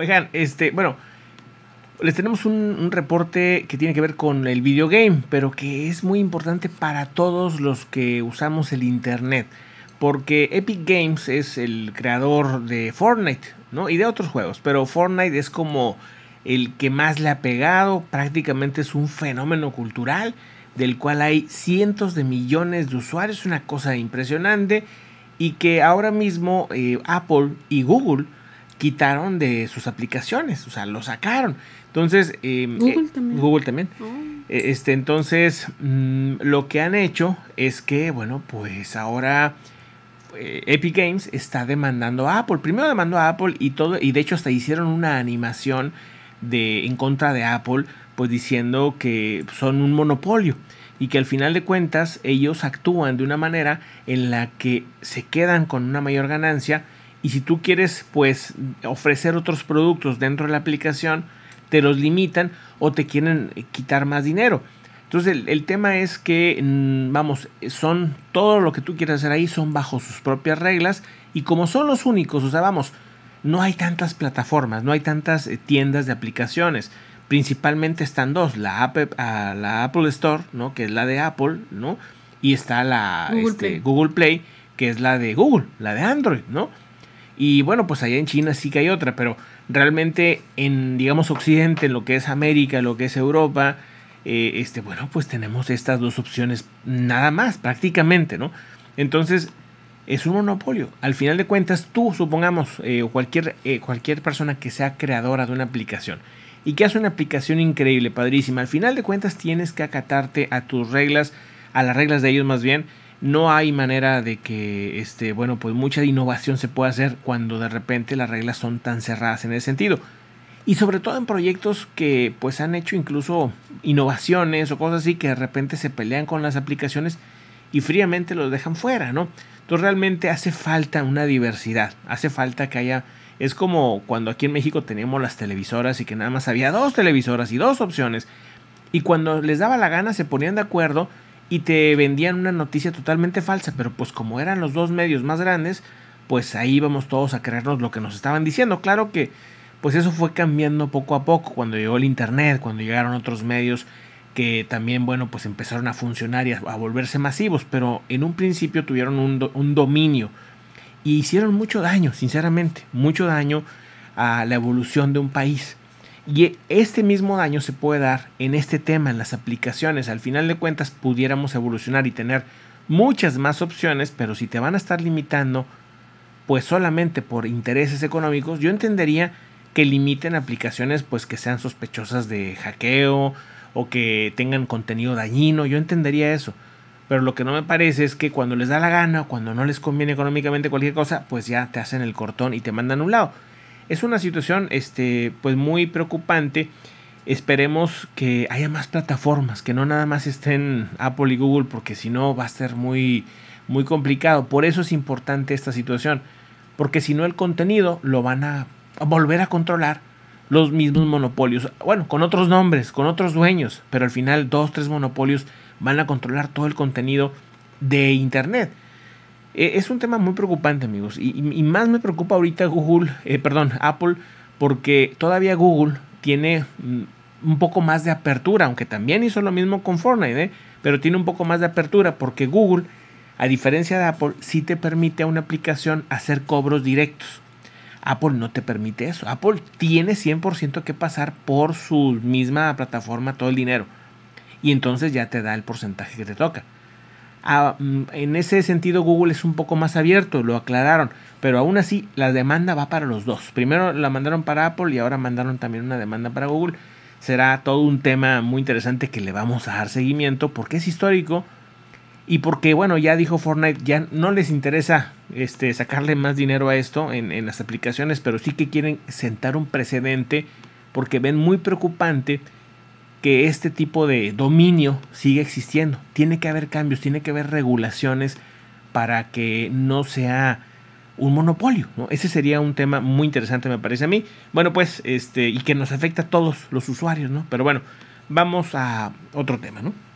Oigan, este, bueno, les tenemos un, reporte que tiene que ver con el videogame, pero que es muy importante para todos los que usamos el Internet. Porque Epic Games es el creador de Fortnite, ¿no? Y de otros juegos, pero Fortnite es como el que más le ha pegado, prácticamente es un fenómeno cultural del cual hay cientos de millones de usuarios, una cosa impresionante, y que ahora mismo eh, Apple y Google quitaron de sus aplicaciones, o sea, lo sacaron. Entonces, eh, eh, Google también. Oh. E, este, entonces, mm, lo que han hecho es que, bueno, pues ahora eh, Epic Games está demandando a Apple. Primero demandó a Apple y todo, y de hecho hasta hicieron una animación de, en contra de Apple, pues diciendo que son un monopolio y que al final de cuentas ellos actúan de una manera en la que se quedan con una mayor ganancia y si tú quieres pues ofrecer otros productos dentro de la aplicación, te los limitan o te quieren quitar más dinero. Entonces el, tema es que, mm, vamos, son todo lo que tú quieras hacer ahí, son bajo sus propias reglas y como son los únicos, o sea, vamos, no hay tantas plataformas, no hay tantas eh, tiendas de aplicaciones. Principalmente están dos, la, App, ah, la Apple Store, ¿no? que es la de Apple, ¿no? y está la Google este, Play, que es la de Google, la de Android, ¿no? Y bueno, pues allá en China sí que hay otra, pero realmente en, digamos, Occidente, en lo que es América, lo que es Europa, eh, este, bueno, pues tenemos estas dos opciones nada más, prácticamente, ¿no? Entonces, es un monopolio. Al final de cuentas, tú, supongamos, eh, cualquier, eh, cualquier persona que sea creadora de una aplicación y que hace una aplicación increíble, padrísima, al final de cuentas tienes que acatarte a tus reglas, a las reglas de ellos más bien, no hay manera de que, este, bueno, pues mucha innovación se pueda hacer cuando de repente las reglas son tan cerradas en ese sentido. Y sobre todo en proyectos que pues han hecho incluso innovaciones o cosas así que de repente se pelean con las aplicaciones y fríamente los dejan fuera, ¿no? Entonces realmente hace falta una diversidad, hace falta que haya... Es como cuando aquí en México teníamos las televisoras y que nada más había dos televisoras y dos opciones. Y cuando les daba la gana se ponían de acuerdo y te vendían una noticia totalmente falsa, pero pues como eran los dos medios más grandes, pues ahí íbamos todos a creernos lo que nos estaban diciendo. Claro que pues eso fue cambiando poco a poco cuando llegó el internet, cuando llegaron otros medios que también, bueno, pues empezaron a funcionar y a, volverse masivos, pero en un principio tuvieron un, un dominio y hicieron mucho daño, sinceramente, mucho daño a la evolución de un país. Y este mismo daño se puede dar en este tema, en las aplicaciones. Al final de cuentas, pudiéramos evolucionar y tener muchas más opciones, pero si te van a estar limitando, pues solamente por intereses económicos, yo entendería que limiten aplicaciones pues que sean sospechosas de hackeo o que tengan contenido dañino, yo entendería eso. Pero lo que no me parece es que cuando les da la gana o cuando no les conviene económicamente cualquier cosa, pues ya te hacen el cortón y te mandan a un lado es una situación este, pues muy preocupante. Esperemos que haya más plataformas, que no nada más estén Apple y Google, porque si no va a ser muy, muy complicado. Por eso es importante esta situación, porque si no el contenido lo van a volver a controlar los mismos monopolios. Bueno, con otros nombres, con otros dueños, pero al final dos, tres monopolios van a controlar todo el contenido de Internet. Eh, es un tema muy preocupante, amigos. Y, y más me preocupa ahorita Google, eh, perdón, Apple, porque todavía Google tiene mm, un poco más de apertura, aunque también hizo lo mismo con Fortnite, ¿eh? pero tiene un poco más de apertura porque Google, a diferencia de Apple, sí te permite a una aplicación hacer cobros directos. Apple no te permite eso. Apple tiene 100% que pasar por su misma plataforma todo el dinero. Y entonces ya te da el porcentaje que te toca. Mm, en ese sentido Google es un poco más abierto, lo aclararon, pero aún así la demanda va para los dos. Primero la mandaron para Apple y ahora mandaron también una demanda para Google. Será todo un tema muy interesante que le vamos a dar seguimiento porque es histórico y porque, bueno, ya dijo Fortnite, ya no les interesa este, sacarle más dinero a esto en las aplicaciones, pero sí que quieren sentar un precedente porque ven muy preocupante que este tipo de dominio sigue existiendo. Tiene que haber cambios, tiene que haber regulaciones para que no sea un monopolio. ¿no? Ese sería un tema muy interesante, me parece a mí. Bueno, pues, este, y que nos afecta a todos los usuarios, ¿no? Pero bueno, vamos a otro tema, ¿no?